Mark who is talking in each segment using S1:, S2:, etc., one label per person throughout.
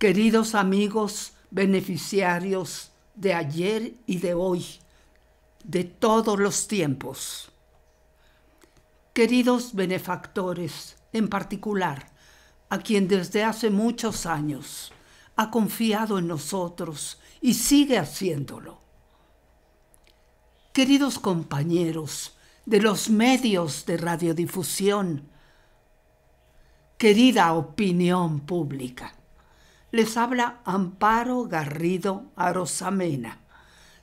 S1: Queridos amigos beneficiarios de ayer y de hoy, de todos los tiempos. Queridos benefactores, en particular, a quien desde hace muchos años ha confiado en nosotros y sigue haciéndolo. Queridos compañeros de los medios de radiodifusión, querida opinión pública, les habla Amparo Garrido Arosamena,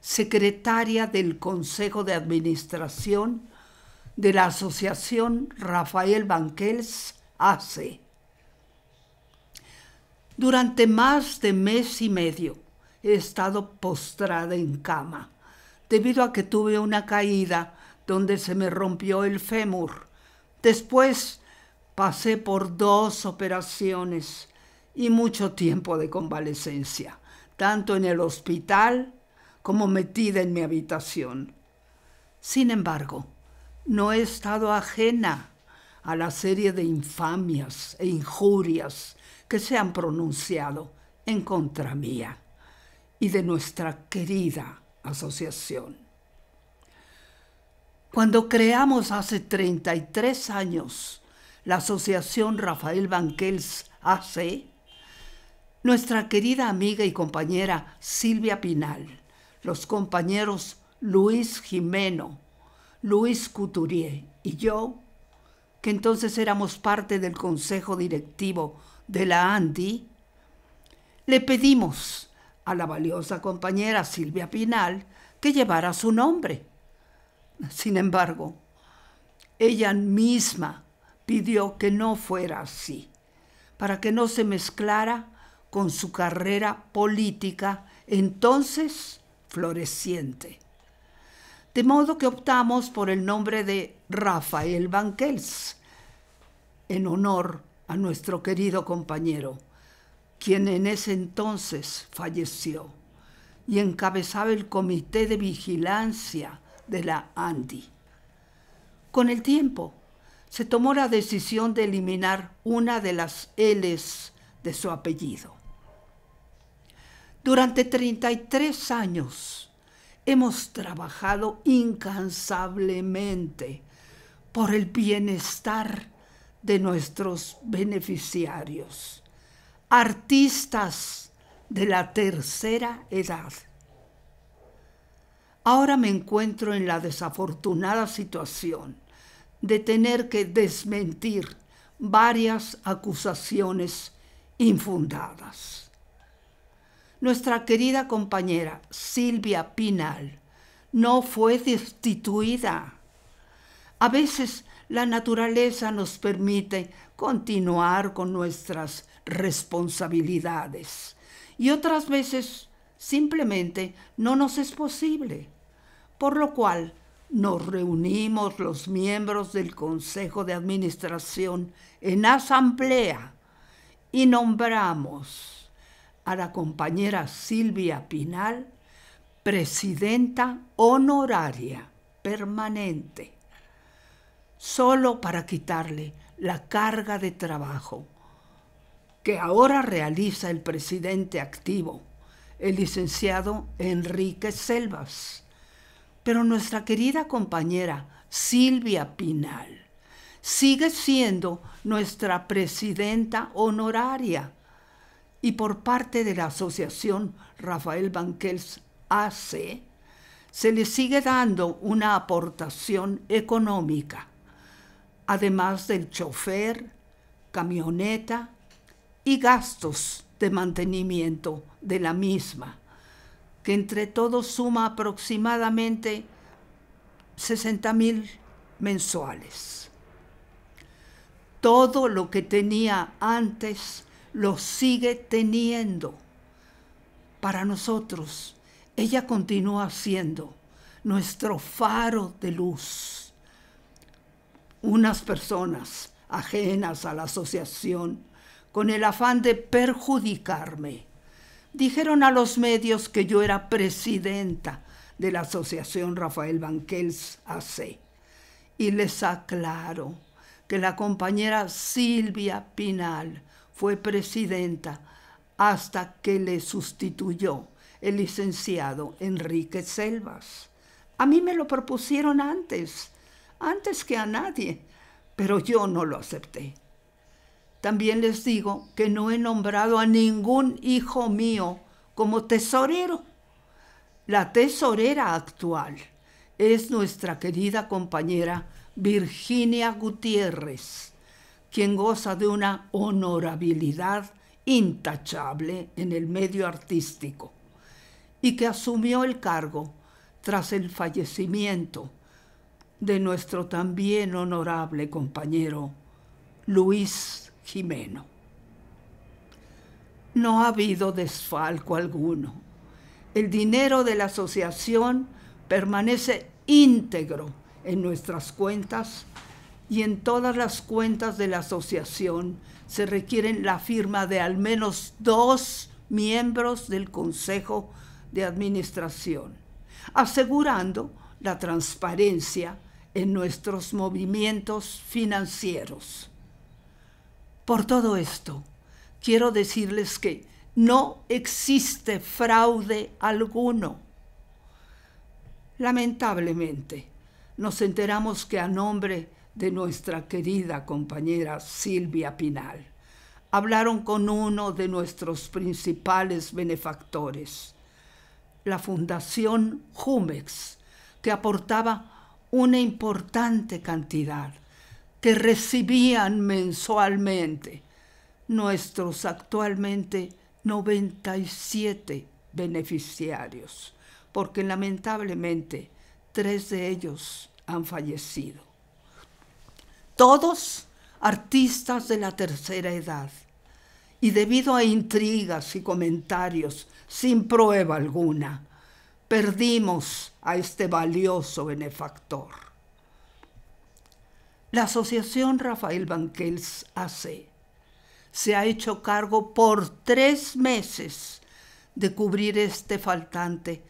S1: secretaria del Consejo de Administración de la Asociación Rafael Banquels AC. Durante más de mes y medio he estado postrada en cama, debido a que tuve una caída donde se me rompió el fémur. Después pasé por dos operaciones y mucho tiempo de convalecencia, tanto en el hospital como metida en mi habitación. Sin embargo, no he estado ajena a la serie de infamias e injurias que se han pronunciado en contra mía y de nuestra querida asociación. Cuando creamos hace 33 años la Asociación Rafael Banquels AC, nuestra querida amiga y compañera Silvia Pinal, los compañeros Luis Jimeno, Luis Couturier y yo, que entonces éramos parte del consejo directivo de la ANDI, le pedimos a la valiosa compañera Silvia Pinal que llevara su nombre. Sin embargo, ella misma pidió que no fuera así, para que no se mezclara con su carrera política entonces floreciente. De modo que optamos por el nombre de Rafael Banquels, en honor a nuestro querido compañero, quien en ese entonces falleció y encabezaba el comité de vigilancia de la ANDI. Con el tiempo, se tomó la decisión de eliminar una de las L's de su apellido. Durante 33 años hemos trabajado incansablemente por el bienestar de nuestros beneficiarios, artistas de la tercera edad. Ahora me encuentro en la desafortunada situación de tener que desmentir varias acusaciones infundadas nuestra querida compañera Silvia Pinal no fue destituida. A veces la naturaleza nos permite continuar con nuestras responsabilidades y otras veces simplemente no nos es posible, por lo cual nos reunimos los miembros del Consejo de Administración en asamblea y nombramos a la compañera Silvia Pinal, presidenta honoraria permanente, solo para quitarle la carga de trabajo que ahora realiza el presidente activo, el licenciado Enrique Selvas. Pero nuestra querida compañera Silvia Pinal sigue siendo nuestra presidenta honoraria y por parte de la Asociación Rafael Banquels AC, se le sigue dando una aportación económica, además del chofer, camioneta y gastos de mantenimiento de la misma, que entre todos suma aproximadamente 60 mil mensuales. Todo lo que tenía antes lo sigue teniendo para nosotros. Ella continúa siendo nuestro faro de luz. Unas personas ajenas a la asociación, con el afán de perjudicarme, dijeron a los medios que yo era presidenta de la Asociación Rafael Banquels AC. Y les aclaro que la compañera Silvia Pinal fue presidenta hasta que le sustituyó el licenciado Enrique Selvas. A mí me lo propusieron antes, antes que a nadie, pero yo no lo acepté. También les digo que no he nombrado a ningún hijo mío como tesorero. La tesorera actual es nuestra querida compañera Virginia Gutiérrez, quien goza de una honorabilidad intachable en el medio artístico y que asumió el cargo tras el fallecimiento de nuestro también honorable compañero Luis Jimeno. No ha habido desfalco alguno. El dinero de la asociación permanece íntegro en nuestras cuentas y en todas las cuentas de la asociación se requieren la firma de al menos dos miembros del Consejo de Administración, asegurando la transparencia en nuestros movimientos financieros. Por todo esto, quiero decirles que no existe fraude alguno. Lamentablemente, nos enteramos que a nombre de nuestra querida compañera Silvia Pinal. Hablaron con uno de nuestros principales benefactores, la Fundación Jumex, que aportaba una importante cantidad que recibían mensualmente nuestros actualmente 97 beneficiarios, porque lamentablemente tres de ellos han fallecido todos artistas de la tercera edad. Y debido a intrigas y comentarios sin prueba alguna, perdimos a este valioso benefactor. La Asociación Rafael Banquels AC se ha hecho cargo por tres meses de cubrir este faltante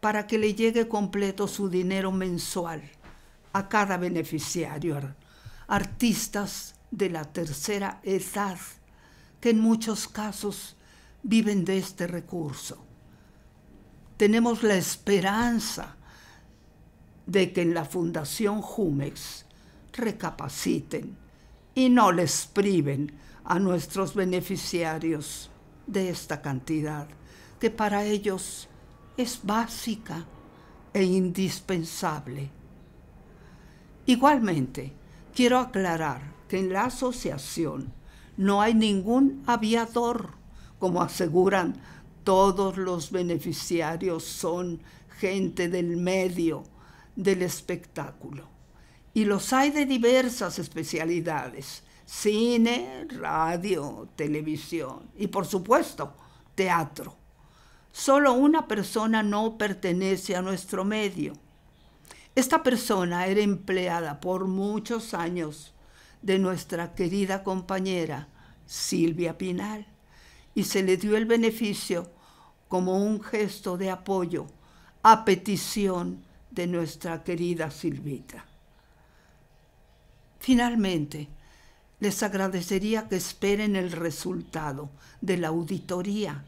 S1: para que le llegue completo su dinero mensual a cada beneficiario artistas de la tercera edad que en muchos casos viven de este recurso. Tenemos la esperanza de que en la Fundación Jumex recapaciten y no les priven a nuestros beneficiarios de esta cantidad, que para ellos es básica e indispensable. Igualmente, Quiero aclarar que en la asociación no hay ningún aviador, como aseguran todos los beneficiarios son gente del medio, del espectáculo. Y los hay de diversas especialidades, cine, radio, televisión y por supuesto teatro. Solo una persona no pertenece a nuestro medio esta persona era empleada por muchos años de nuestra querida compañera Silvia Pinal y se le dio el beneficio como un gesto de apoyo a petición de nuestra querida Silvita. Finalmente, les agradecería que esperen el resultado de la auditoría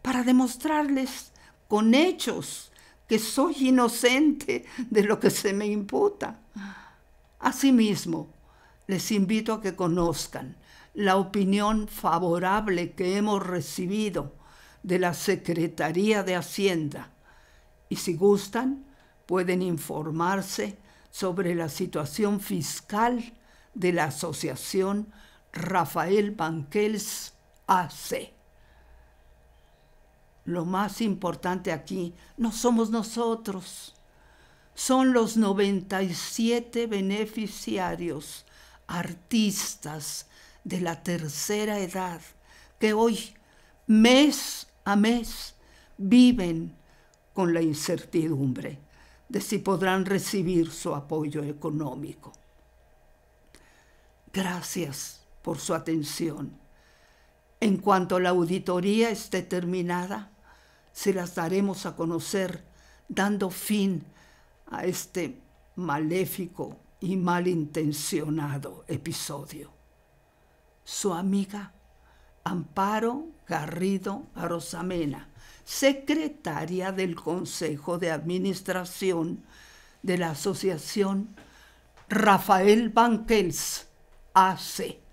S1: para demostrarles con hechos que soy inocente de lo que se me imputa. Asimismo, les invito a que conozcan la opinión favorable que hemos recibido de la Secretaría de Hacienda y si gustan pueden informarse sobre la situación fiscal de la Asociación Rafael Banquels AC. Lo más importante aquí no somos nosotros, son los 97 beneficiarios, artistas de la tercera edad, que hoy, mes a mes, viven con la incertidumbre de si podrán recibir su apoyo económico. Gracias por su atención. En cuanto la auditoría esté terminada, se las daremos a conocer, dando fin a este maléfico y malintencionado episodio. Su amiga Amparo Garrido rosamena, secretaria del Consejo de Administración de la Asociación Rafael Banquels, AC.